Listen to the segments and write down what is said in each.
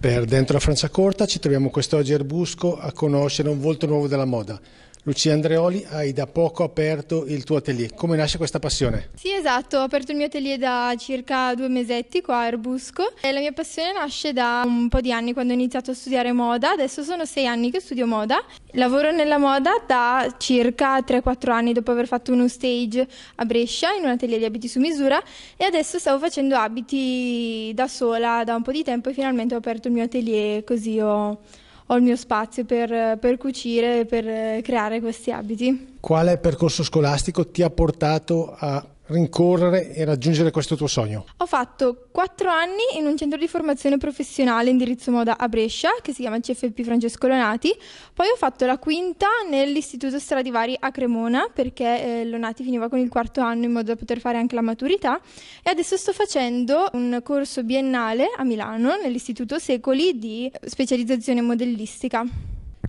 Per Dentro la Francia Corta ci troviamo quest'oggi a Erbusco a conoscere un volto nuovo della moda, Lucia Andreoli, hai da poco aperto il tuo atelier. Come nasce questa passione? Sì, esatto, ho aperto il mio atelier da circa due mesetti qua a Erbusco e la mia passione nasce da un po' di anni quando ho iniziato a studiare moda. Adesso sono sei anni che studio moda. Lavoro nella moda da circa 3-4 anni dopo aver fatto uno stage a Brescia in un atelier di abiti su misura e adesso stavo facendo abiti da sola da un po' di tempo e finalmente ho aperto il mio atelier così ho ho il mio spazio per, per cucire e per eh, creare questi abiti. Quale percorso scolastico ti ha portato a rincorrere e raggiungere questo tuo sogno? Ho fatto quattro anni in un centro di formazione professionale indirizzo moda a Brescia che si chiama CFP Francesco Lonati, poi ho fatto la quinta nell'istituto Stradivari a Cremona perché eh, Lonati finiva con il quarto anno in modo da poter fare anche la maturità e adesso sto facendo un corso biennale a Milano nell'istituto Secoli di specializzazione modellistica.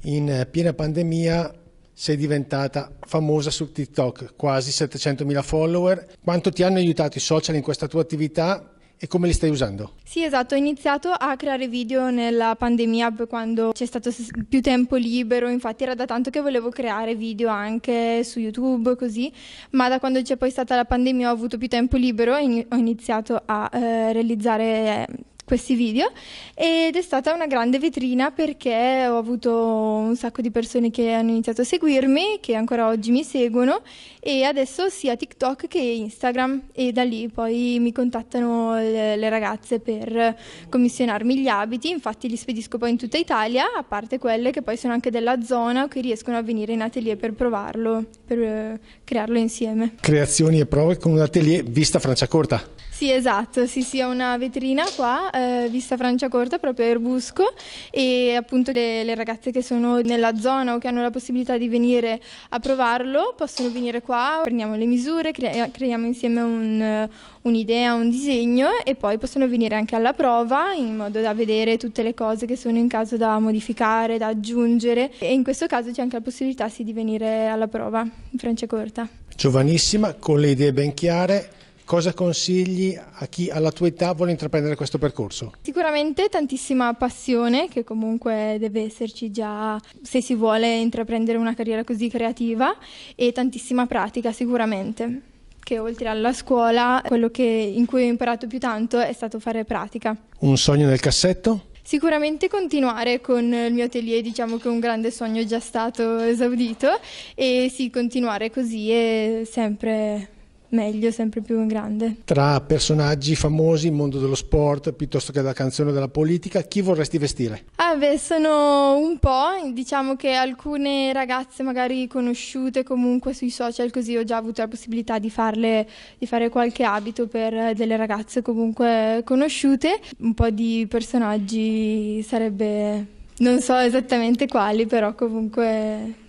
In eh, piena pandemia sei diventata famosa su TikTok, quasi 700.000 follower. Quanto ti hanno aiutato i social in questa tua attività e come li stai usando? Sì, esatto, ho iniziato a creare video nella pandemia quando c'è stato più tempo libero, infatti era da tanto che volevo creare video anche su YouTube così, ma da quando c'è poi stata la pandemia ho avuto più tempo libero e ho iniziato a eh, realizzare eh, questi video ed è stata una grande vetrina perché ho avuto un sacco di persone che hanno iniziato a seguirmi, che ancora oggi mi seguono e adesso sia TikTok che Instagram e da lì poi mi contattano le, le ragazze per commissionarmi gli abiti, infatti li spedisco poi in tutta Italia, a parte quelle che poi sono anche della zona o che riescono a venire in atelier per provarlo, per eh, crearlo insieme. Creazioni e prove con un atelier vista Franciacorta. Sì, esatto, sì, sì, ho una vetrina qua, eh, vista Franciacorta, proprio a Erbusco e appunto le, le, ragazze che sono nella zona o che hanno la possibilità di venire a provarlo possono venire qua, prendiamo le misure, cre creiamo insieme un'idea, un, un disegno e poi possono venire anche alla prova in modo da vedere tutte le cose che sono in caso da modificare, da aggiungere e in questo caso c'è anche la possibilità sì, di venire alla prova in Franciacorta. Giovanissima, con le idee ben chiare Cosa consigli a chi alla tua età vuole intraprendere questo percorso? Sicuramente tantissima passione che comunque deve esserci già se si vuole intraprendere una carriera così creativa e tantissima pratica sicuramente che oltre alla scuola quello che, in cui ho imparato più tanto è stato fare pratica. Un sogno nel cassetto? Sicuramente continuare con il mio atelier, diciamo che è un grande sogno già stato esaudito e sì, continuare così e sempre meglio, sempre più in grande. Tra personaggi famosi, mondo dello sport, piuttosto che della canzone o della politica, chi vorresti vestire? Ah beh, sono un po', diciamo che alcune ragazze magari conosciute comunque sui social così ho già avuto la possibilità di farle, di fare qualche abito per delle ragazze comunque conosciute, un po' di personaggi sarebbe... Non so esattamente quali, però comunque